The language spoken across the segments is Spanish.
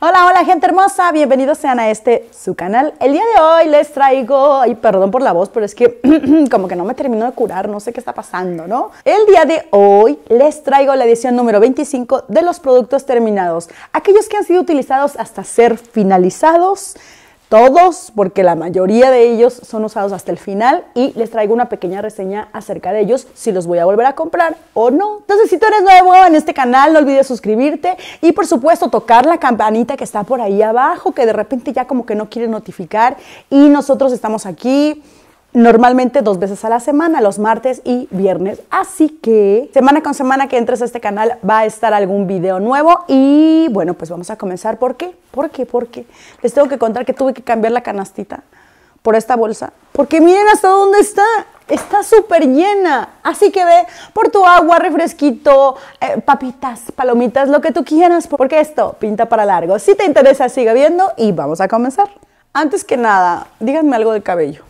Hola, hola gente hermosa, bienvenidos sean a este su canal. El día de hoy les traigo, y perdón por la voz, pero es que como que no me termino de curar, no sé qué está pasando, ¿no? El día de hoy les traigo la edición número 25 de los productos terminados, aquellos que han sido utilizados hasta ser finalizados todos, porque la mayoría de ellos son usados hasta el final y les traigo una pequeña reseña acerca de ellos, si los voy a volver a comprar o no. Entonces, si tú eres nuevo en este canal, no olvides suscribirte y por supuesto tocar la campanita que está por ahí abajo, que de repente ya como que no quiere notificar y nosotros estamos aquí normalmente dos veces a la semana, los martes y viernes. Así que semana con semana que entres a este canal va a estar algún video nuevo y bueno, pues vamos a comenzar. ¿Por qué? ¿Por qué? ¿Por qué? Les tengo que contar que tuve que cambiar la canastita por esta bolsa. Porque miren hasta dónde está. Está súper llena. Así que ve por tu agua, refresquito, eh, papitas, palomitas, lo que tú quieras. Porque esto pinta para largo. Si te interesa, sigue viendo y vamos a comenzar. Antes que nada, díganme algo del cabello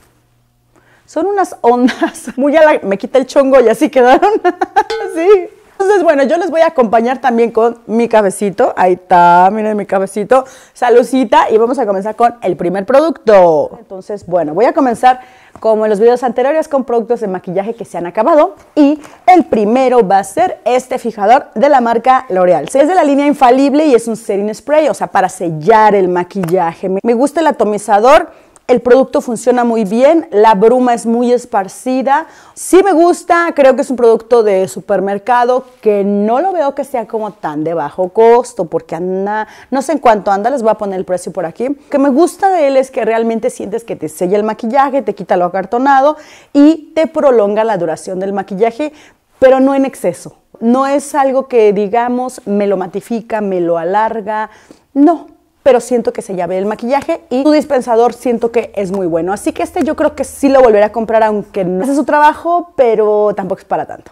son unas ondas muy a la... Me quita el chongo y así quedaron. sí. Entonces, bueno, yo les voy a acompañar también con mi cabecito, Ahí está, miren mi cabecito, Salucita y vamos a comenzar con el primer producto. Entonces, bueno, voy a comenzar como en los videos anteriores con productos de maquillaje que se han acabado. Y el primero va a ser este fijador de la marca L'Oreal. Es de la línea infalible y es un setting spray, o sea, para sellar el maquillaje. Me gusta el atomizador el producto funciona muy bien, la bruma es muy esparcida. Sí me gusta, creo que es un producto de supermercado que no lo veo que sea como tan de bajo costo porque anda, no sé en cuánto anda, les voy a poner el precio por aquí. Lo que me gusta de él es que realmente sientes que te sella el maquillaje, te quita lo acartonado y te prolonga la duración del maquillaje, pero no en exceso. No es algo que digamos me lo matifica, me lo alarga. No, pero siento que se llave el maquillaje y su dispensador siento que es muy bueno. Así que este yo creo que sí lo volveré a comprar, aunque no hace su trabajo, pero tampoco es para tanto.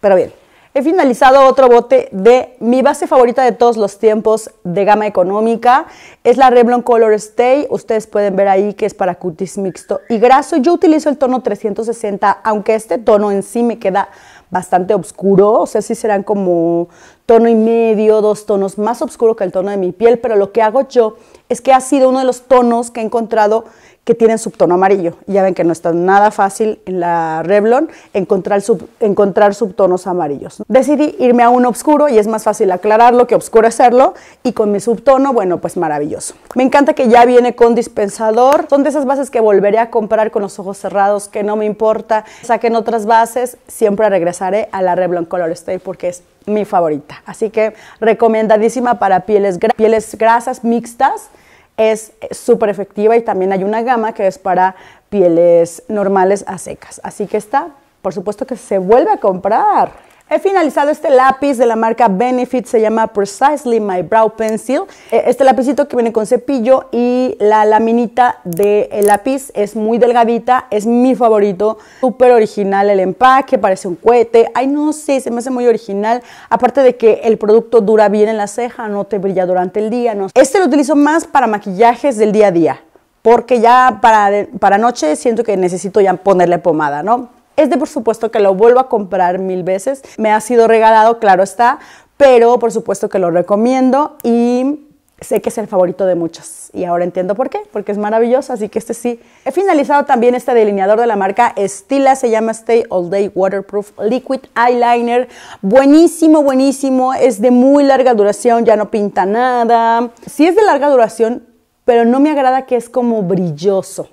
Pero bien, he finalizado otro bote de mi base favorita de todos los tiempos de gama económica. Es la Revlon Color Stay. Ustedes pueden ver ahí que es para cutis mixto y graso. Yo utilizo el tono 360, aunque este tono en sí me queda bastante oscuro, o sea, sí serán como tono y medio, dos tonos más oscuro que el tono de mi piel, pero lo que hago yo es que ha sido uno de los tonos que he encontrado que tienen subtono amarillo. ya ven que no está nada fácil en la Revlon encontrar, encontrar subtonos amarillos. Decidí irme a un oscuro y es más fácil aclararlo que oscurecerlo y con mi subtono, bueno, pues maravilloso. Me encanta que ya viene con dispensador. Son de esas bases que volveré a comprar con los ojos cerrados, que no me importa. Saquen otras bases, siempre regresaré a la Revlon Color Stay porque es mi favorita. Así que recomendadísima para pieles, pieles grasas mixtas es súper efectiva y también hay una gama que es para pieles normales a secas. Así que está, por supuesto que se vuelve a comprar. He finalizado este lápiz de la marca Benefit, se llama Precisely My Brow Pencil. E, este lapicito que viene con cepillo y la laminita del de lápiz es muy delgadita, es mi favorito. Súper original el empaque, parece un cohete. Ay, no sé, se me hace muy original. Aparte de que el producto dura bien en la ceja, no te brilla durante el día. No. Este lo utilizo más para maquillajes del día a día porque ya para, para noche siento que necesito ya ponerle pomada, ¿no? Es de por supuesto que lo vuelvo a comprar mil veces. Me ha sido regalado, claro está, pero por supuesto que lo recomiendo y sé que es el favorito de muchas. y ahora entiendo por qué, porque es maravilloso, así que este sí. He finalizado también este delineador de la marca Estila. se llama Stay All Day Waterproof Liquid Eyeliner, buenísimo, buenísimo, es de muy larga duración, ya no pinta nada, sí es de larga duración, pero no me agrada que es como brilloso.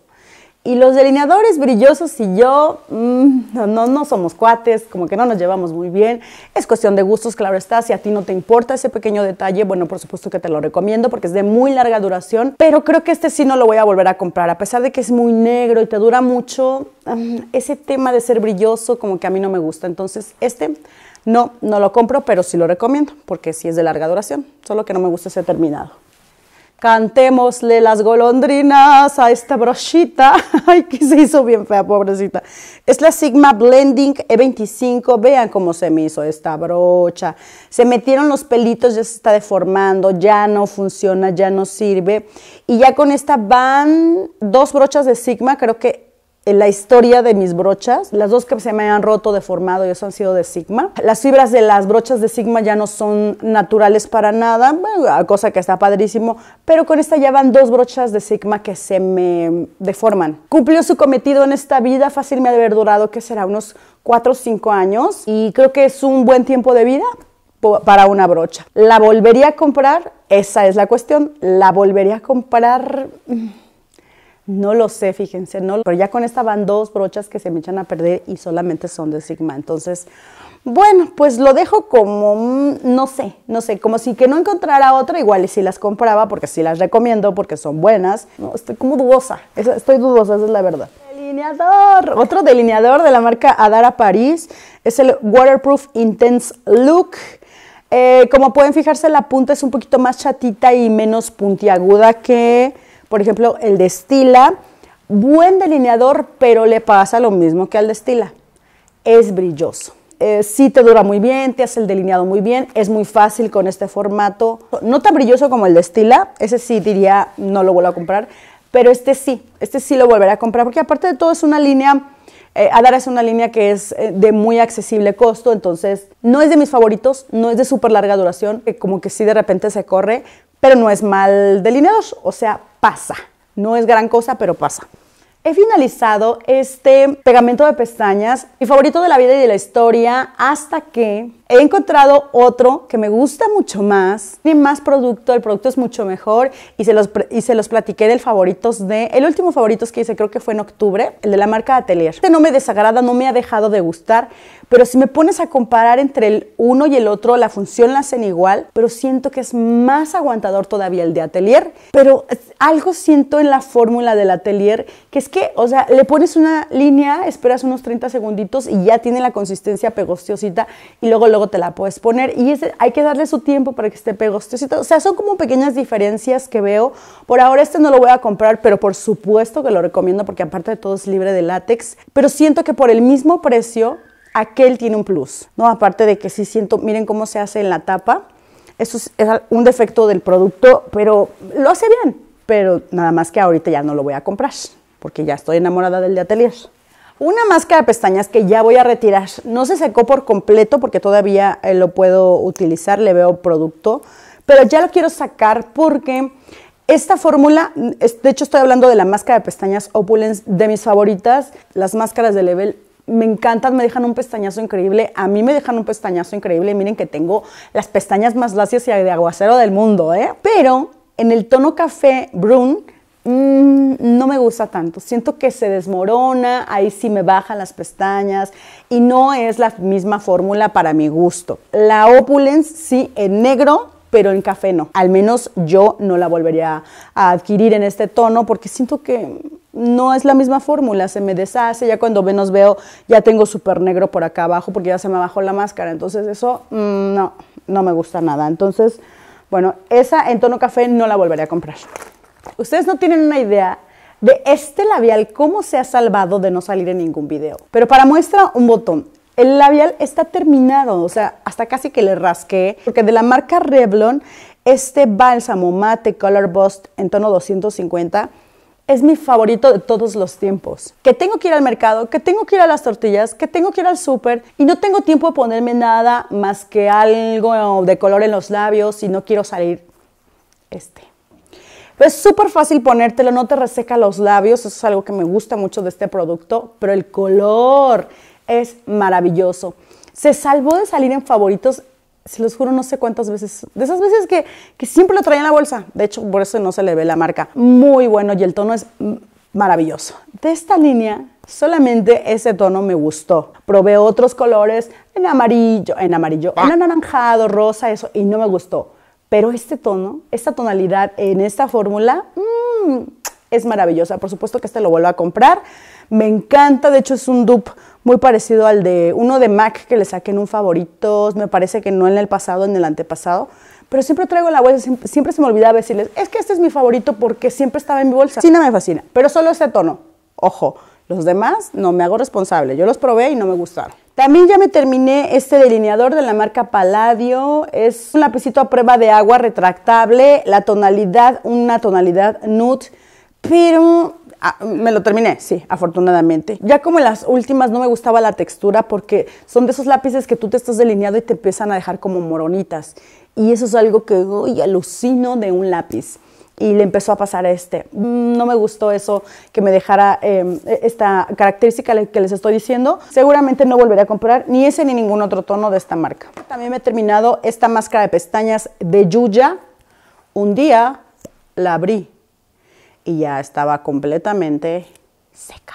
Y los delineadores brillosos y yo mm, no, somos cuates, como que no nos llevamos muy bien. Es cuestión de gustos, claro está. Si a ti no te importa ese pequeño detalle, bueno, por supuesto que te lo recomiendo porque es de muy larga duración. Pero creo que este sí no lo voy a volver a comprar. A pesar de que es muy negro y te dura mucho, mm, ese tema de ser brilloso como que a mí no me gusta. Entonces, este no, no lo compro, pero sí lo recomiendo porque sí es de larga duración. Solo que no me gusta ese terminado. Cantémosle las golondrinas a esta brochita. Ay, que se hizo bien fea, pobrecita. Es la Sigma Blending E25. Vean cómo se me hizo esta brocha. Se metieron los pelitos, ya se está deformando, ya no funciona, ya no sirve. Y ya con esta van dos brochas de Sigma. Creo que la historia de mis brochas. Las dos que se me han roto, deformado, y eso han sido de Sigma. Las fibras de las brochas de Sigma ya no son naturales para nada, cosa que está padrísimo, pero con esta ya van dos brochas de Sigma que se me deforman. Cumplió su cometido en esta vida, fácil me de haber durado, que será unos 4 o 5 años, y creo que es un buen tiempo de vida para una brocha. ¿La volvería a comprar? Esa es la cuestión. ¿La volvería a comprar? No lo sé, fíjense, no, pero ya con esta van dos brochas que se me echan a perder y solamente son de Sigma. Entonces, bueno, pues lo dejo como, mm, no sé, no sé, como si que no encontrara otra, igual y si las compraba, porque si las recomiendo, porque son buenas. No, estoy como dudosa, estoy dudosa, esa es la verdad. Delineador, otro delineador de la marca Adara París, es el Waterproof Intense Look. Eh, como pueden fijarse, la punta es un poquito más chatita y menos puntiaguda que por ejemplo, el Destila, buen delineador, pero le pasa lo mismo que al Destila. Es brilloso. Eh, sí te dura muy bien, te hace el delineado muy bien, es muy fácil con este formato. No tan brilloso como el Destila, ese sí diría no lo vuelvo a comprar, pero este sí, este sí lo volveré a comprar, porque aparte de todo es una línea... Eh, Adara es una línea que es eh, de muy accesible costo, entonces no es de mis favoritos, no es de súper larga duración, que como que sí de repente se corre, pero no es mal delineador, o sea, pasa. No es gran cosa, pero pasa. He finalizado este pegamento de pestañas, mi favorito de la vida y de la historia, hasta que he encontrado otro que me gusta mucho más. Tiene más producto, el producto es mucho mejor y se los, y se los platiqué del favoritos de... El último favoritos que hice creo que fue en octubre, el de la marca Atelier. Este no me desagrada, no me ha dejado de gustar, pero si me pones a comparar entre el uno y el otro, la función la hacen igual, pero siento que es más aguantador todavía el de Atelier. Pero algo siento en la fórmula del Atelier, que es que, o sea, le pones una línea, esperas unos 30 segunditos y ya tiene la consistencia pegostiosita y luego luego te la puedes poner y hay que darle su tiempo para que esté pegostosita. O sea, son como pequeñas diferencias que veo. Por ahora este no lo voy a comprar, pero por supuesto que lo recomiendo porque aparte de todo es libre de látex, pero siento que por el mismo precio aquel tiene un plus, ¿no? Aparte de que sí siento, miren cómo se hace en la tapa, eso es, un defecto del producto, pero lo hace bien, pero nada más que ahorita ya no lo voy a comprar, porque ya estoy enamorada del de Atelier. Una máscara de pestañas que ya voy a retirar. No se secó por completo porque todavía eh, lo puedo utilizar, le veo producto, pero ya lo quiero sacar porque esta fórmula, de hecho estoy hablando de la máscara de pestañas Opulence, de mis favoritas, las máscaras de Level me encantan, me dejan un pestañazo increíble. A mí me dejan un pestañazo increíble. Miren que tengo las pestañas más lacias y de aguacero del mundo, ¿eh? Pero en el tono café brun mm, no me gusta tanto. Siento que se desmorona, ahí sí me bajan las pestañas y no es la misma fórmula para mi gusto. La opulence sí en negro pero en café no. Al menos yo no la volvería a adquirir en este tono porque siento que no es la misma fórmula, se me deshace, ya cuando menos veo, ya tengo súper negro por acá abajo porque ya se me bajó la máscara, entonces eso mm, no, no me gusta nada. Entonces, bueno, esa en tono café no la volvería a comprar. Ustedes no tienen una idea de este labial, cómo se ha salvado de no salir en ningún video. Pero para muestra un botón, el labial está terminado, o sea, hasta casi que le rasqué, porque de la marca Revlon, este bálsamo mate Color Bust en tono 250 es mi favorito de todos los tiempos. Que tengo que ir al mercado, que tengo que ir a las tortillas, que tengo que ir al súper y no tengo tiempo de ponerme nada más que algo de color en los labios y no quiero salir este. Es súper fácil ponértelo, no te reseca los labios, eso es algo que me gusta mucho de este producto, pero el color, es maravilloso. Se salvó de salir en favoritos, se los juro, no sé cuántas veces. De esas veces que, que siempre lo traía en la bolsa. De hecho, por eso no se le ve la marca. Muy bueno y el tono es maravilloso. De esta línea, solamente ese tono me gustó. Probé otros colores en amarillo, en amarillo, ah. en anaranjado, rosa, eso, y no me gustó. Pero este tono, esta tonalidad en esta fórmula, mmm, es maravillosa. Por supuesto que este lo vuelvo a comprar. Me encanta, de hecho es un dupe muy parecido al de uno de MAC que le saqué en un favoritos, me parece que no en el pasado, en el antepasado. Pero siempre traigo en la bolsa, siempre se me olvidaba decirles, es que este es mi favorito porque siempre estaba en mi bolsa. Sí, no me fascina, pero solo este tono. Ojo, los demás no me hago responsable. Yo los probé y no me gustaron. También ya me terminé este delineador de la marca Palladio. Es un lapicito a prueba de agua retractable. La tonalidad, una tonalidad nude pero ah, me lo terminé, sí, afortunadamente. Ya como en las últimas no me gustaba la textura porque son de esos lápices que tú te estás delineando y te empiezan a dejar como moronitas. Y eso es algo que uy, alucino de un lápiz. Y le empezó a pasar a este. Mm, no me gustó eso que me dejara em, e, esta característica que les estoy diciendo. Seguramente no volveré a comprar ni ese ni ningún otro tono de esta marca. También me he terminado esta máscara de pestañas de Yuya. Un día la abrí y ya estaba completamente seca.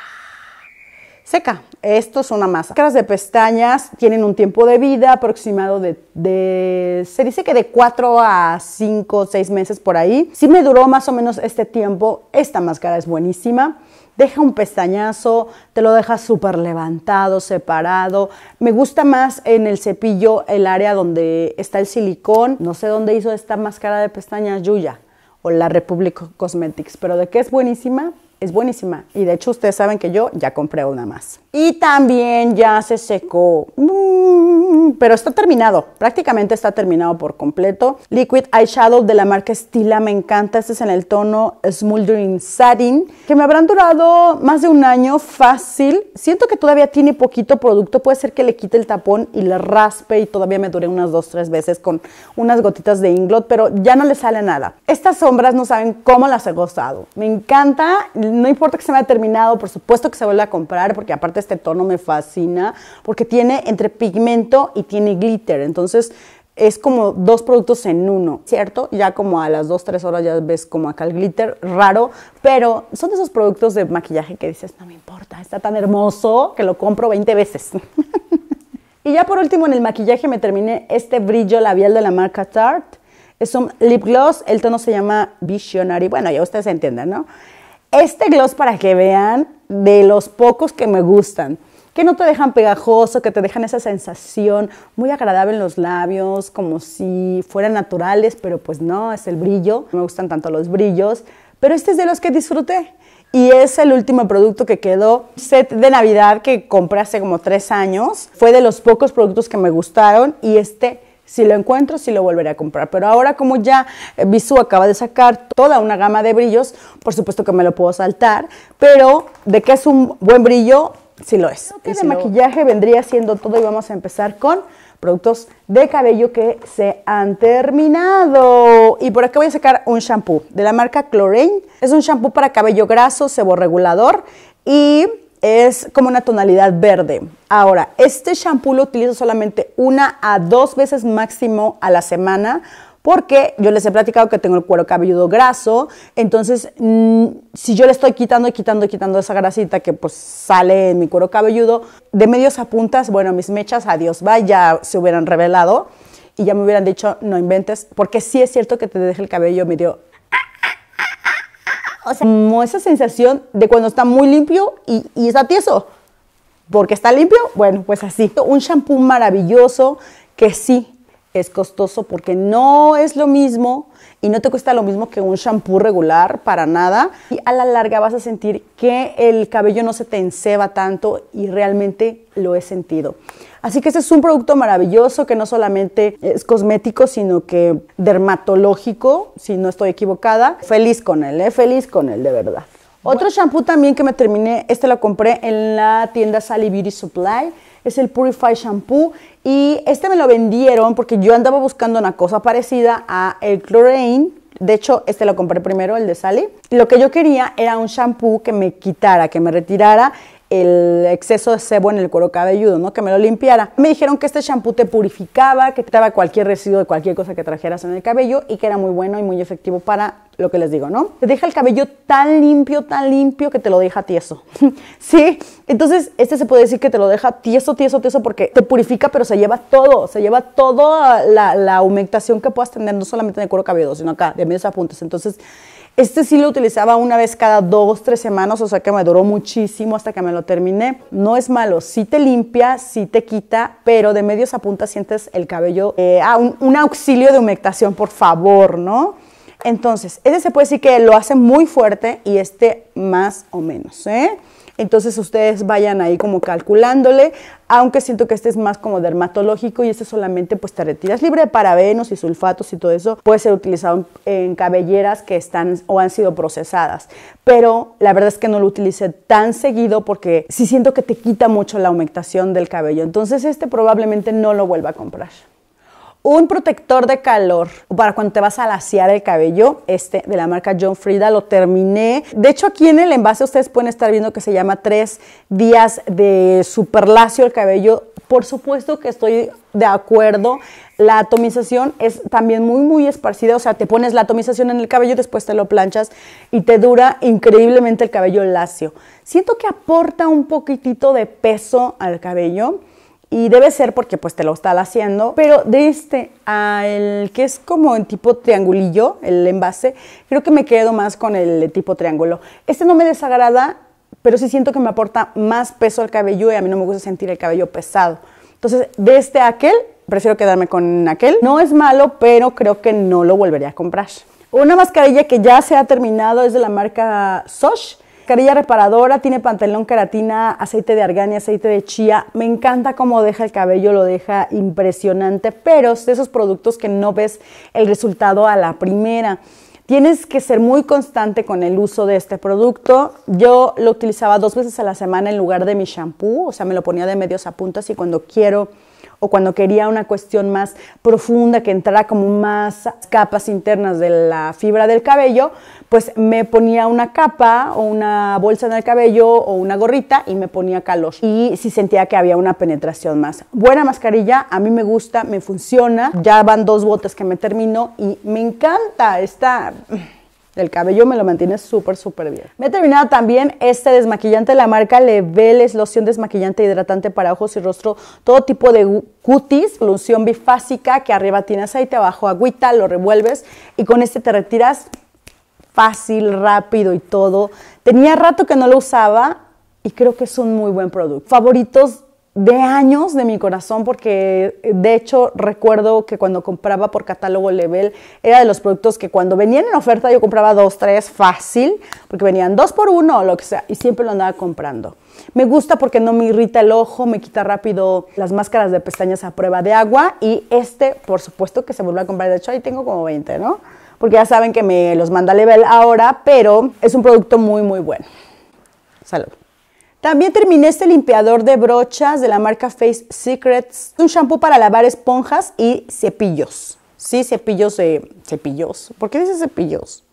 Seca. Esto es una masa. Máscaras de pestañas tienen un tiempo de vida aproximado de, de, se dice que de 4 a 5, 6 meses por ahí. Si me duró más o menos este tiempo. Esta máscara es buenísima. Deja un pestañazo, te lo deja súper levantado, separado. Me gusta más en el cepillo el área donde está el silicón. No sé dónde hizo esta máscara de pestañas Yuya o la Republic Cosmetics. Pero de que es buenísima, es buenísima. Y de hecho ustedes saben que yo ya compré una más. Y también ya se secó. Mm, pero está terminado. Prácticamente está terminado por completo. Liquid Eyeshadow de la marca Stila. Me encanta. Este es en el tono Smoldering Satin. Que me habrán durado más de un año fácil. Siento que todavía tiene poquito producto. Puede ser que le quite el tapón y le raspe. Y todavía me duré unas dos, tres veces con unas gotitas de Inglot. Pero ya no le sale nada. Estas sombras no saben cómo las he gozado. Me encanta no importa que se me haya terminado, por supuesto que se vuelva a comprar, porque aparte este tono me fascina, porque tiene entre pigmento y tiene glitter, entonces es como dos productos en uno, ¿cierto? Ya como a las 2, 3 horas ya ves como acá el glitter raro, pero son esos productos de maquillaje que dices, no me importa, está tan hermoso que lo compro 20 veces. y ya por último en el maquillaje me terminé este brillo labial de la marca Tarte. Es un lip gloss, el tono se llama Visionary, bueno, ya ustedes entienden, ¿no? Este gloss para que vean de los pocos que me gustan que no te dejan pegajoso, que te dejan esa sensación muy agradable en los labios, como si fueran naturales, pero pues no, es el brillo. No me gustan tanto los brillos, pero este es de los que disfruté. Y es el último producto que quedó, set de Navidad que compré hace como tres años. Fue de los pocos productos que me gustaron y este si lo encuentro, sí lo volveré a comprar. Pero ahora como ya eh, Bisú acaba de sacar toda una gama de brillos, por supuesto que me lo puedo saltar, pero de que es un buen brillo, sí lo es. ese de maquillaje vendría siendo todo y vamos a empezar con productos de cabello que se han terminado. Y por acá voy a sacar un shampoo de la marca Chlorine. Es un shampoo para cabello graso, seborregulador y es como una tonalidad verde. Ahora, este shampoo lo utilizo solamente una a dos veces máximo a la semana porque yo les he platicado que tengo el cuero cabelludo graso, entonces mm, si yo le estoy quitando quitando quitando esa grasita que pues sale en mi cuero cabelludo, de medios a puntas, bueno, mis mechas, adiós, vaya, se hubieran revelado y ya me hubieran dicho, no inventes, porque sí es cierto que te deja el cabello medio o como esa sensación de cuando está muy limpio y, y está tieso. Porque está limpio, bueno, pues así. Un shampoo maravilloso que sí es costoso porque no es lo mismo y no te cuesta lo mismo que un shampoo regular para nada. Y a la larga vas a sentir que el cabello no se te enceba tanto y realmente lo he sentido. Así que este es un producto maravilloso que no solamente es cosmético, sino que dermatológico, si no estoy equivocada. Feliz con él, ¿eh? feliz con él, de verdad. Otro shampoo también que me terminé, este lo compré en la tienda Sally Beauty Supply es el Purify Shampoo y este me lo vendieron porque yo andaba buscando una cosa parecida a el Chlorine. De hecho, este lo compré primero, el de Sally. Lo que yo quería era un shampoo que me quitara, que me retirara el exceso de sebo en el cuero cabelludo, ¿no? Que me lo limpiara. Me dijeron que este champú te purificaba, que quitaba cualquier residuo de cualquier cosa que trajeras en el cabello y que era muy bueno y muy efectivo para lo que les digo, ¿no? Te deja el cabello tan limpio, tan limpio que te lo deja tieso. ¿Sí? Entonces, este se puede decir que te lo deja tieso, tieso, tieso porque te purifica, pero se lleva todo, se lleva toda la, aumentación que puedas tener, no solamente en el cuero cabelludo, sino acá, de medios a Entonces, este sí lo utilizaba una vez cada dos, tres semanas, o sea que me duró muchísimo hasta que me lo terminé. No es malo, sí te limpia, sí te quita, pero de medios a puntas sientes el cabello. Eh, ah, un, auxilio de humectación, por favor, ¿no? Entonces, ese se puede decir que lo hace muy fuerte y este más o menos, ¿eh? Entonces ustedes vayan ahí como calculándole, aunque siento que este es más como dermatológico y este solamente pues te retiras libre de parabenos y sulfatos y todo eso. Puede ser utilizado en cabelleras que están o han sido procesadas. Pero la verdad es que no lo utilicé tan seguido porque sí siento que te quita mucho la humectación del cabello. Entonces este probablemente no lo vuelva a comprar. Un protector de calor para cuando te vas a laciar el cabello, este de la marca John Frida, lo terminé. De hecho, aquí en el envase ustedes pueden estar viendo que se llama tres días de super lacio el cabello. Por supuesto que estoy de acuerdo. La atomización es también muy, muy esparcida. O sea, te pones la atomización en el cabello, después te lo planchas y te dura increíblemente el cabello lacio. Siento que aporta un poquitito de peso al cabello y debe ser porque pues te lo están haciendo, pero de este al que es como en tipo triangulillo, el envase, creo que me quedo más con el tipo triángulo. Este no me desagrada, pero sí siento que me aporta más peso al cabello y a mí no me gusta sentir el cabello pesado. Entonces, de este a aquel, prefiero quedarme con aquel. No es malo, pero creo que no lo volvería a comprar. Una mascarilla que ya se ha terminado es de la marca Sosh. Carilla reparadora, tiene pantalón queratina, aceite de argán aceite de chía. Me encanta cómo deja el cabello, lo deja impresionante, pero es de esos productos que no ves el resultado a la primera. Tienes que ser muy constante con el uso de este producto. Yo lo utilizaba dos veces a la semana en lugar de mi shampoo, o sea, me lo ponía de medios a puntas y cuando quiero o cuando quería una cuestión más profunda que entrara como más capas internas de la fibra del cabello, pues me ponía una capa o una bolsa en el cabello o una gorrita y me ponía calor. Y si sí sentía que había una penetración más. Buena mascarilla, a mí me gusta, me funciona. Ya van dos botes que me termino y me encanta esta el cabello me lo mantiene súper, súper bien. Me he terminado también este desmaquillante de la marca Leveles, loción desmaquillante hidratante para ojos y rostro, todo tipo de cutis, loción bifásica que arriba tiene aceite, abajo agüita, lo revuelves y con este te retiras fácil, rápido y todo. Tenía rato que no lo usaba y creo que es un muy buen producto. Favoritos de años de mi corazón porque eh, de hecho recuerdo que cuando compraba por catálogo Level era de los productos que cuando venían en oferta yo compraba dos, tres fácil porque venían dos por uno o lo que sea y siempre lo andaba comprando. Me gusta porque no me irrita el ojo, me quita rápido las máscaras de pestañas a prueba de agua y este por supuesto que se volvió a comprar. De hecho ahí tengo como 20, ¿no? Porque ya saben que me los manda Level ahora, pero es un producto muy muy bueno. Salud. También terminé este limpiador de brochas de la marca Face Secrets, un shampoo para lavar esponjas y cepillos. Sí, cepillos, de... cepillos. ¿Por qué dice cepillos?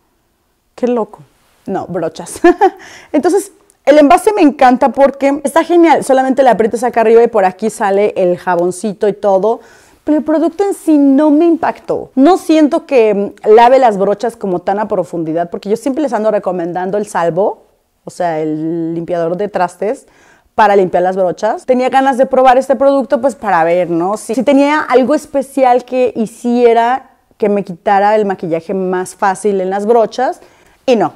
Qué loco. No, brochas. Entonces, el envase me encanta porque está genial. Solamente le aprietas acá arriba y por aquí sale el jaboncito y todo. Pero el producto en sí no me impactó. No siento que lave las brochas como tan a profundidad, porque yo siempre les ando recomendando el salvo, o sea, el limpiador de trastes para limpiar las brochas. Tenía ganas de probar este producto pues para ver, ¿no? Si, si tenía algo especial que hiciera que me quitara el maquillaje más fácil en las brochas y no,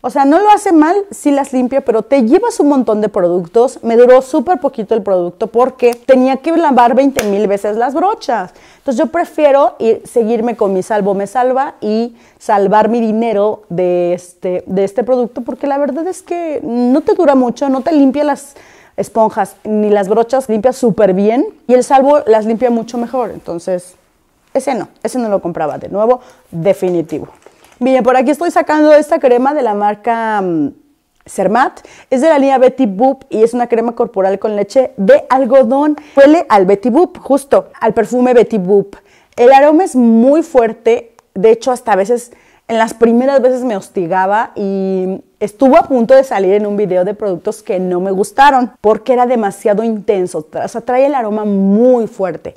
o sea, no lo hace mal, si las limpia, pero te llevas un montón de productos. Me duró súper poquito el producto porque tenía que lavar 20 mil veces las brochas. Entonces yo prefiero seguirme con mi salvo me salva y salvar mi dinero de este, de este producto porque la verdad es que no te dura mucho, no te limpia las esponjas ni las brochas, limpia súper bien y el salvo las limpia mucho mejor. Entonces, ese no, ese no lo compraba de nuevo, definitivo. Miren, por aquí estoy sacando esta crema de la marca... Mm, Cermat. Es de la línea Betty Boop y es una crema corporal con leche de algodón. Huele al Betty Boop, justo al perfume Betty Boop. El aroma es muy fuerte, de hecho hasta a veces, en las primeras veces me hostigaba y estuvo a punto de salir en un video de productos que no me gustaron porque era demasiado intenso, o sea, trae el aroma muy fuerte.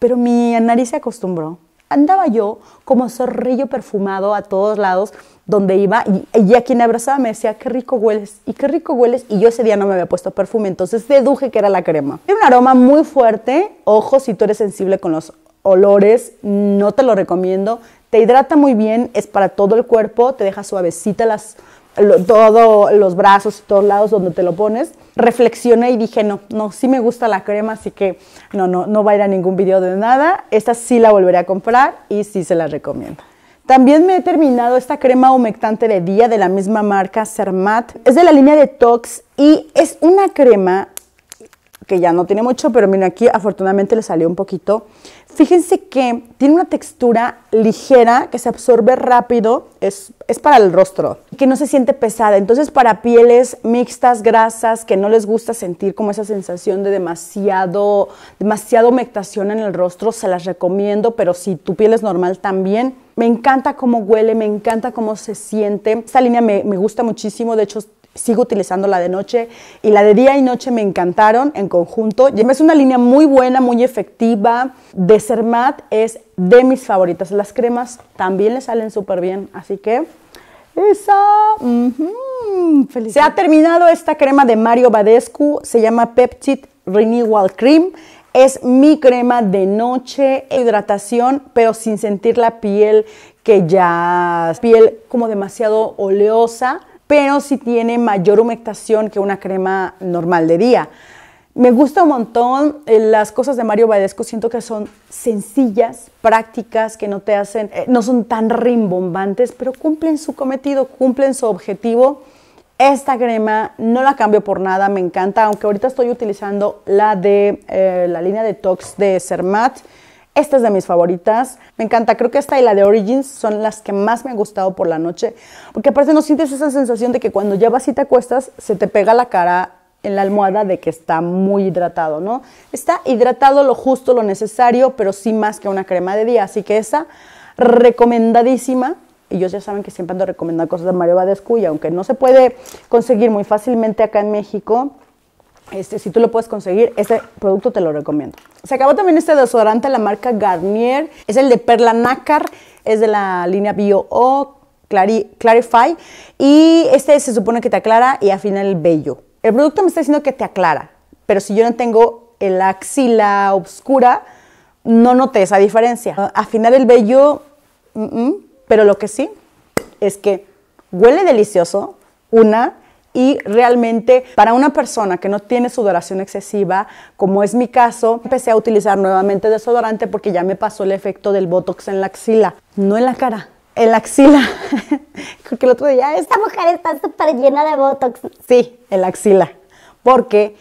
Pero mi nariz se acostumbró andaba yo como zorrillo perfumado a todos lados donde iba y, ella a quien abrazaba me decía, qué rico hueles y qué rico hueles y yo ese día no me había puesto perfume, entonces deduje que era la crema. Tiene un aroma muy fuerte, ojo si tú eres sensible con los olores, no te lo recomiendo, te hidrata muy bien, es para todo el cuerpo, te deja suavecita las todos los brazos todos lados donde te lo pones, reflexioné y dije, no, no, sí me gusta la crema, así que no, no, no va a ir a ningún video de nada. Esta sí la volveré a comprar y sí se la recomiendo. También me he terminado esta crema humectante de día de la misma marca Cermat. Es de la línea de Tox y es una crema que ya no tiene mucho, pero miren aquí afortunadamente le salió un poquito. Fíjense que tiene una textura ligera que se absorbe rápido, es, es para el rostro, que no se siente pesada. Entonces para pieles mixtas, grasas, que no les gusta sentir como esa sensación de demasiado, demasiada humectación en el rostro, se las recomiendo, pero si tu piel es normal también. Me encanta cómo huele, me encanta cómo se siente. Esta línea me, me gusta muchísimo, de hecho sigo utilizando la de noche y la de día y noche me encantaron en conjunto. Es una línea muy buena, muy efectiva. De Cermat es de mis favoritas. Las cremas también le salen súper bien, así que esa. Se ha terminado esta crema de Mario Badescu, se llama Peptid Renewal Cream. Es mi crema de noche, hidratación, pero sin sentir la piel que ya piel como demasiado oleosa pero sí tiene mayor humectación que una crema normal de día. Me gusta un montón eh, las cosas de Mario Badescu, siento que son sencillas, prácticas, que no te hacen, eh, no son tan rimbombantes, pero cumplen su cometido, cumplen su objetivo. Esta crema no la cambio por nada, me encanta, aunque ahorita estoy utilizando la de eh, la línea de Tox de Cermat. Esta es de mis favoritas. Me encanta. Creo que esta y la de Origins son las que más me han gustado por la noche. Porque aparte no sientes esa sensación de que cuando ya vas y te acuestas, se te pega la cara en la almohada de que está muy hidratado, ¿no? Está hidratado lo justo, lo necesario, pero sí más que una crema de día. Así que esa, recomendadísima. Y Ellos ya saben que siempre ando recomendando cosas de Mario Badescu y aunque no se puede conseguir muy fácilmente acá en México, este, si tú lo puedes conseguir, este producto te lo recomiendo. Se acabó también este desodorante, de la marca Garnier. Es el de Perla Nácar, es de la línea Bio O, Clarify. Y este se supone que te aclara y afina el vello. El producto me está diciendo que te aclara, pero si yo no tengo el axila oscura, no noté esa diferencia. final el vello, mm, mm, pero lo que sí es que huele delicioso, una, y realmente para una persona que no tiene sudoración excesiva, como es mi caso, empecé a utilizar nuevamente desodorante porque ya me pasó el efecto del Botox en la axila, no en la cara, en la axila. porque el otro día, esta mujer está súper llena de Botox. Sí, en la axila, porque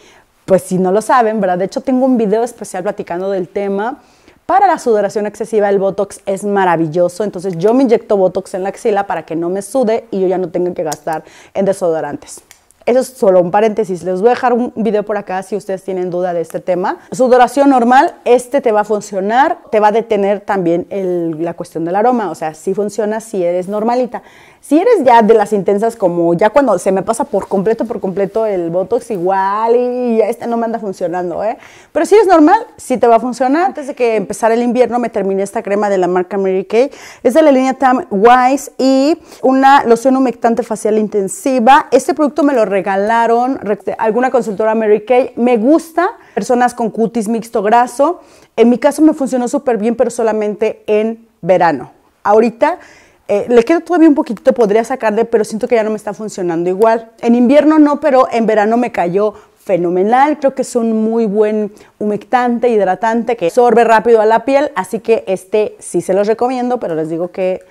pues si no lo saben, ¿verdad? De hecho tengo un video especial platicando del tema para la sudoración excesiva el Botox es maravilloso, entonces yo me inyecto Botox en la axila para que no me sude y yo ya no tenga que gastar en desodorantes. Eso es solo un paréntesis. Les voy a dejar un video por acá si ustedes tienen duda de este tema. Sudoración normal, este te va a funcionar, te va a detener también la cuestión del aroma. O sea, sí funciona si eres normalita si eres ya de las intensas como ya cuando se me pasa por completo, por completo el Botox igual y ya, este no me anda funcionando, ¿eh? Pero si es normal, si te va a funcionar. Antes de que empezara el invierno me terminé esta crema de la marca Mary Kay. Es de la línea Tam Wise y una loción humectante facial intensiva. Este producto me lo regalaron alguna consultora Mary Kay. Me gusta personas con cutis mixto graso. En mi caso me funcionó súper bien, pero solamente en verano. Ahorita eh, le queda todavía un poquitito, podría sacarle, pero siento que ya no me está funcionando igual. En invierno no, pero en verano me cayó fenomenal. Creo que es un muy buen humectante, hidratante, que absorbe rápido a la piel. Así que este sí se los recomiendo, pero les digo que...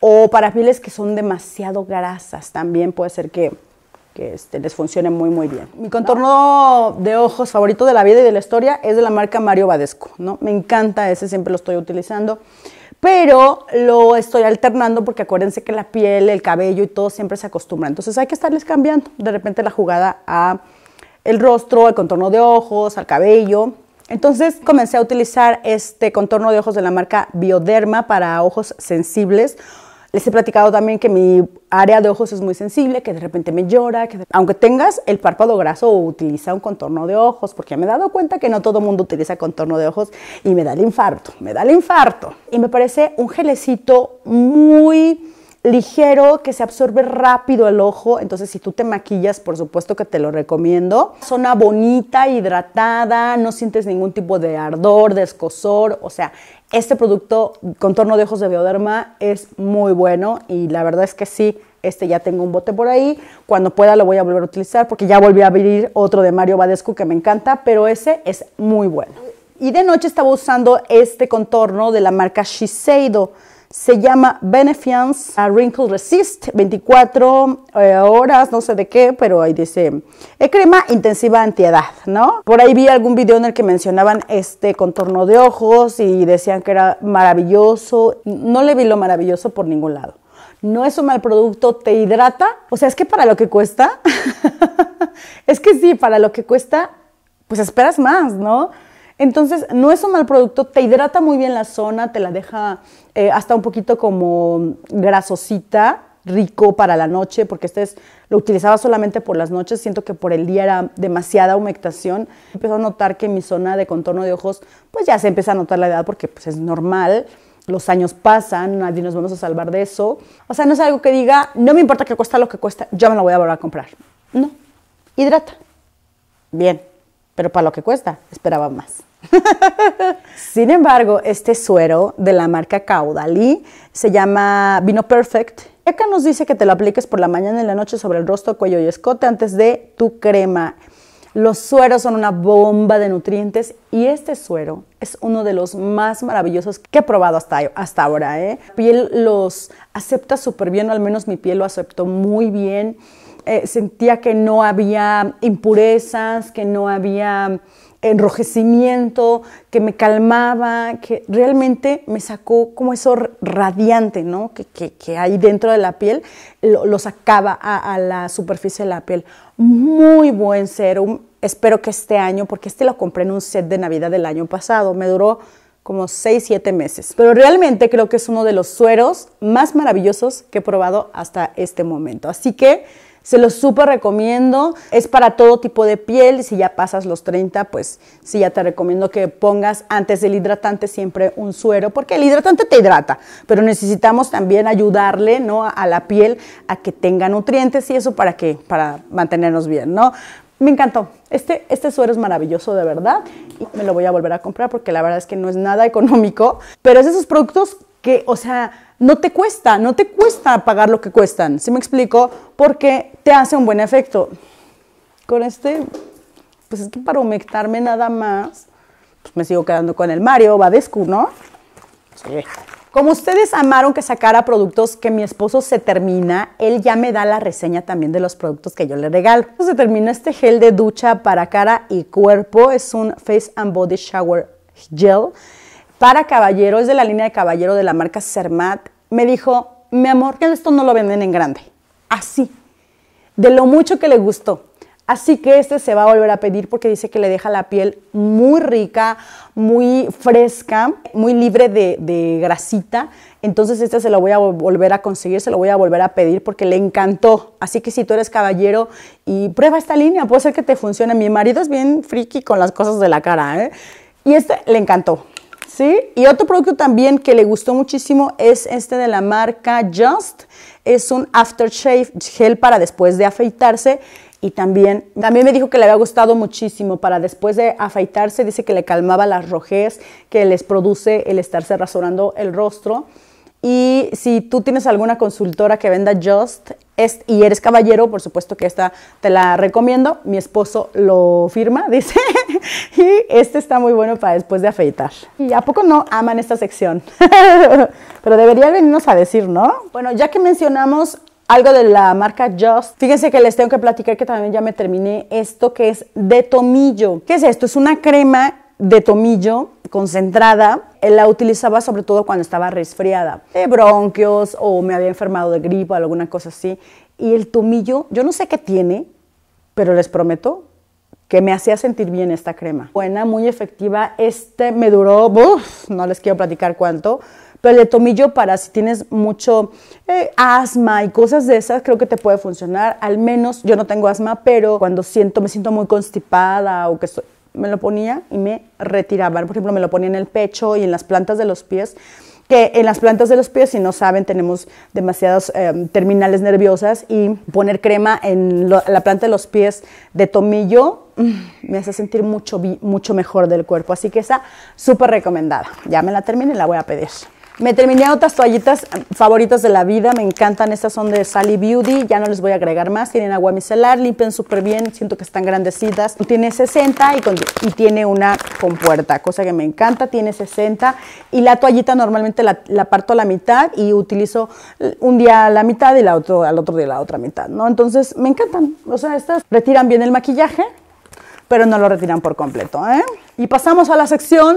O para pieles que son demasiado grasas, también puede ser que este, les funcione muy muy bien. Mi contorno de ojos favorito de la vida y de la historia es de la marca Mario Badescu, ¿no? Me encanta ese, siempre lo estoy utilizando pero lo estoy alternando porque acuérdense que la piel, el cabello y todo siempre se acostumbra. Entonces hay que estarles cambiando de repente la jugada a el rostro, al contorno de ojos, al cabello. Entonces comencé a utilizar este contorno de ojos de la marca Bioderma para ojos sensibles les he platicado también que mi área de ojos es muy sensible, que de repente me llora, que aunque tengas el párpado graso utiliza un contorno de ojos, porque me he dado cuenta que no todo el mundo utiliza contorno de ojos y me da el infarto, me da el infarto. Y me parece un gelecito muy ligero que se absorbe rápido el ojo, entonces si tú te maquillas, por supuesto que te lo recomiendo. Zona bonita, hidratada, no sientes ningún tipo de ardor, de escosor, o sea, este producto, contorno de ojos de Bioderma, es muy bueno y la verdad es que sí, este ya tengo un bote por ahí. Cuando pueda lo voy a volver a utilizar porque ya volví a abrir otro de Mario Badescu que me encanta, pero ese es muy bueno. Y de noche estaba usando este contorno de la marca Shiseido se llama Benefiance Wrinkle Resist, 24 eh, horas, no sé de qué, pero ahí dice es crema intensiva antiedad, ¿no? Por ahí vi algún video en el que mencionaban este contorno de ojos y decían que era maravilloso. No le vi lo maravilloso por ningún lado. No es un mal producto, te hidrata. O sea, es que para lo que cuesta, es que sí, para lo que cuesta, pues esperas más, ¿no? Entonces, no es un mal producto, te hidrata muy bien la zona, te la deja eh, hasta un poquito como grasosita, rico para la noche, porque este lo utilizaba solamente por las noches, siento que por el día era demasiada humectación. Empezó a notar que mi zona de contorno de ojos, pues ya se empieza a notar la edad, porque pues, es normal, los años pasan, nadie nos vamos a salvar de eso. O sea, no es algo que diga, no me importa que cuesta lo que cuesta, yo me lo voy a volver a comprar. No, hidrata. Bien, pero para lo que cuesta, esperaba más. Sin embargo, este suero de la marca Caudalie se llama Vino Perfect. Acá nos dice que te lo apliques por la mañana y la noche sobre el rostro, cuello y escote antes de tu crema. Los sueros son una bomba de nutrientes y este suero es uno de los más maravillosos que he probado hasta, hasta ahora. ¿eh? La piel los acepta súper bien, o al menos mi piel lo aceptó muy bien. Eh, sentía que no había impurezas, que no había enrojecimiento, que me calmaba, que realmente me sacó como eso radiante, ¿no? Que, hay dentro de la piel, lo, sacaba a, a, la superficie de la piel. Muy buen serum, espero que este año, porque este lo compré en un set de Navidad del año pasado, me duró como 6, 7 meses. Pero realmente creo que es uno de los sueros más maravillosos que he probado hasta este momento. Así que... Se los súper recomiendo. Es para todo tipo de piel. Si ya pasas los 30, pues sí, ya te recomiendo que pongas antes del hidratante siempre un suero, porque el hidratante te hidrata, pero necesitamos también ayudarle ¿no? a la piel a que tenga nutrientes y eso para que, para mantenernos bien, ¿no? Me encantó. Este, este suero es maravilloso, de verdad. Y me lo voy a volver a comprar porque la verdad es que no es nada económico. Pero es de esos productos que, o sea, no te cuesta, no te cuesta pagar lo que cuestan. si me explico? Porque te hace un buen efecto. Con este, pues es que para humectarme nada más, pues me sigo quedando con el Mario Badescu, ¿no? Sí. Como ustedes amaron que sacara productos que mi esposo se termina, él ya me da la reseña también de los productos que yo le regalo. Se termina este gel de ducha para cara y cuerpo, es un Face and Body Shower Gel para caballero, es de la línea de caballero de la marca Cermat, me dijo, mi amor, esto no lo venden en grande. Así, de lo mucho que le gustó. Así que este se va a volver a pedir porque dice que le deja la piel muy rica, muy fresca, muy libre de, grasita. Entonces este se lo voy a volver a conseguir, se lo voy a volver a pedir porque le encantó. Así que si tú eres caballero y prueba esta línea, puede ser que te funcione. Mi marido es bien friki con las cosas de la cara. ¿eh? Y este le encantó. ¿sí? Y otro producto también que le gustó muchísimo es este de la marca Just. Es un aftershave gel para después de afeitarse. Y también, también me dijo que le había gustado muchísimo para después de afeitarse. Dice que le calmaba las rojez que les produce el estarse rasurando el rostro. Y si tú tienes alguna consultora que venda Just, y eres caballero, por supuesto que esta te la recomiendo. Mi esposo lo firma, dice, y este está muy bueno para después de afeitar. ¿Y a poco no aman esta sección? Pero debería venirnos a decir, ¿no? Bueno, ya que mencionamos algo de la marca Just. Fíjense que les tengo que platicar que también ya me terminé esto que es de tomillo. ¿Qué es esto? Es una crema de tomillo concentrada, la utilizaba sobre todo cuando estaba resfriada, de bronquios o me había enfermado de gripa, alguna cosa así. Y el tomillo, yo no sé qué tiene, pero les prometo que me hacía sentir bien esta crema. Buena, muy efectiva. Este me duró, no les quiero platicar cuánto, pero el tomillo para si tienes mucho eh, asma y cosas de esas, creo que te puede funcionar. Al menos yo no tengo asma, pero cuando siento, me siento muy constipada o que estoy me lo ponía y me retiraba. Por ejemplo, me lo ponía en el pecho y en las plantas de los pies, que en las plantas de los pies, si no saben, tenemos demasiadas eh, terminales nerviosas y poner crema en la planta de los pies de tomillo mm, me hace sentir mucho, mejor del cuerpo. Así que esa súper recomendada. Ya me la terminé y la voy a pedir. Me terminé otras toallitas favoritas de la vida, me encantan, estas son de Sally Beauty, ya no les voy a agregar más, tienen agua micelar, limpian súper bien, siento que están grandecitas. Tiene 60 y, tiene una compuerta, cosa que me encanta, tiene 60 y la toallita normalmente la, parto a la mitad y utilizo un día la mitad y al otro día la otra mitad, ¿no? Entonces me encantan, o sea, estas retiran bien el maquillaje, pero no lo retiran por completo, ¿eh? Y pasamos a la sección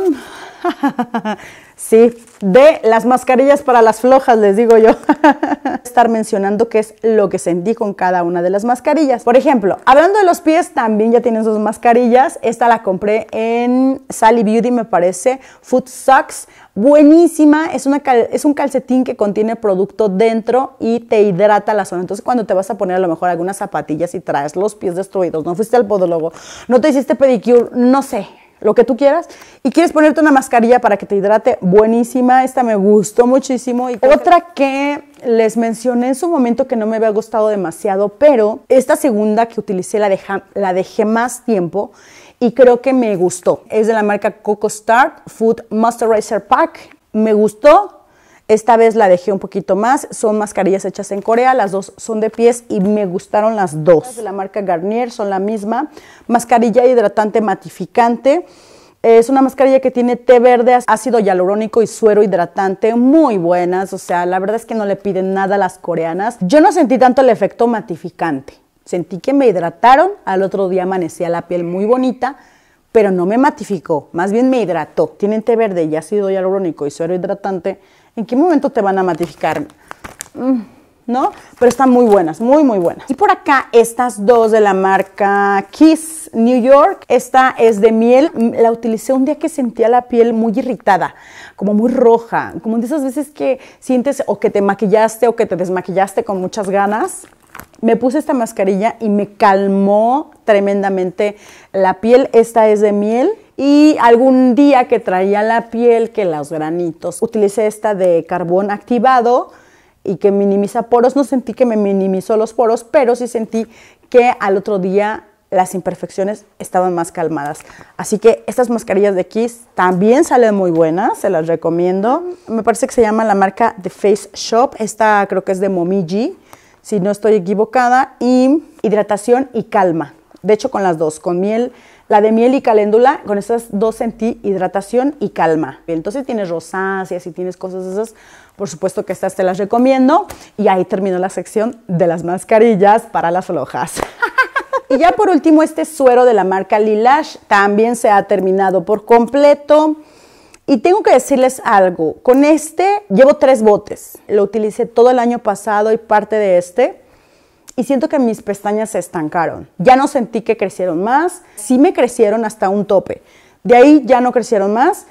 sí, de las mascarillas para las flojas, les digo yo. Estar mencionando qué es lo que sentí con cada una de las mascarillas. Por ejemplo, hablando de los pies, también ya tienen sus mascarillas. Esta la compré en Sally Beauty, me parece. Food Socks. Buenísima. Es, una es un calcetín que contiene producto dentro y te hidrata la zona. Entonces, cuando te vas a poner a lo mejor algunas zapatillas y traes los pies destruidos, no fuiste al podólogo, no te hiciste pedicure, no sé lo que tú quieras. Y quieres ponerte una mascarilla para que te hidrate, buenísima. Esta me gustó muchísimo. Y otra que les mencioné en su momento que no me había gustado demasiado, pero esta segunda que utilicé la, dejé más tiempo y creo que me gustó. Es de la marca Coco Start Food Masterizer Pack. Me gustó, esta vez la dejé un poquito más, son mascarillas hechas en Corea, las dos son de pies y me gustaron las dos. De la marca Garnier son la misma, mascarilla hidratante matificante. Es una mascarilla que tiene té verde, ácido hialurónico y suero hidratante, muy buenas, o sea, la verdad es que no le piden nada a las coreanas. Yo no sentí tanto el efecto matificante, sentí que me hidrataron, al otro día amanecía la piel muy bonita, pero no me matificó, más bien me hidrató. Tienen té verde y ácido hialurónico y suero hidratante, ¿En qué momento te van a matificar? Mm, ¿No? Pero están muy buenas, muy, muy buenas. Y por acá estas dos de la marca Kiss New York. Esta es de miel. Mm, la utilicé un día que sentía la piel muy irritada, como muy roja, como de esas veces que sientes o que te maquillaste o que te desmaquillaste con muchas ganas me puse esta mascarilla y me calmó tremendamente la piel. Esta es de miel y algún día que traía la piel que los granitos. Utilicé esta de carbón activado y que minimiza poros. No sentí que me minimizó los poros, pero sí sentí que al otro día las imperfecciones estaban más calmadas. Así que estas mascarillas de Kiss también salen muy buenas, se las recomiendo. Me parece que se llama la marca The Face Shop. Esta creo que es de Momiji, si no estoy equivocada. Y hidratación y calma. De hecho, con las dos, con miel la de miel y caléndula, con estas dos sentí hidratación y calma. Entonces tienes rosáceas y tienes cosas esas, por supuesto que estas te las recomiendo. Y ahí terminó la sección de las mascarillas para las flojas. y ya por último, este suero de la marca Lilash también se ha terminado por completo. Y tengo que decirles algo, con este llevo tres botes, lo utilicé todo el año pasado y parte de este, y siento que mis pestañas se estancaron. Ya no sentí que crecieron más, sí me crecieron hasta un tope. De ahí ya no crecieron más.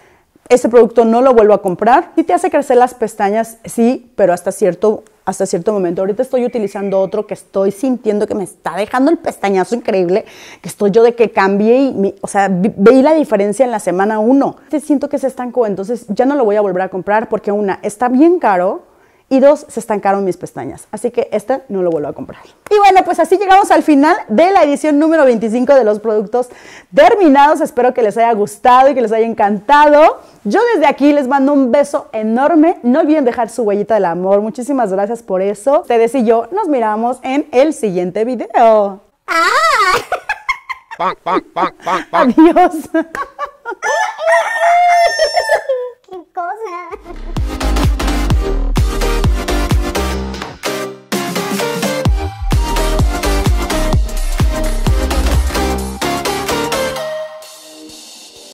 ese producto no lo vuelvo a comprar. y te hace crecer las pestañas, sí, pero hasta cierto, hasta cierto momento. Ahorita estoy utilizando otro que estoy sintiendo que me está dejando el pestañazo increíble, que estoy yo de que cambie, y, o sea, veí la diferencia en la semana 1. Siento que se estancó, entonces ya no lo voy a volver a comprar porque una, está bien caro, y dos, se estancaron mis pestañas. Así que esta no lo vuelvo a comprar. Y bueno, pues así llegamos al final de la edición número 25 de los productos terminados. Espero que les haya gustado y que les haya encantado. Yo desde aquí les mando un beso enorme. No olviden dejar su huellita del amor. Muchísimas gracias por eso. Ustedes y yo nos miramos en el siguiente video. ¡Ah! Adiós. ¡Qué cosa! Thank you.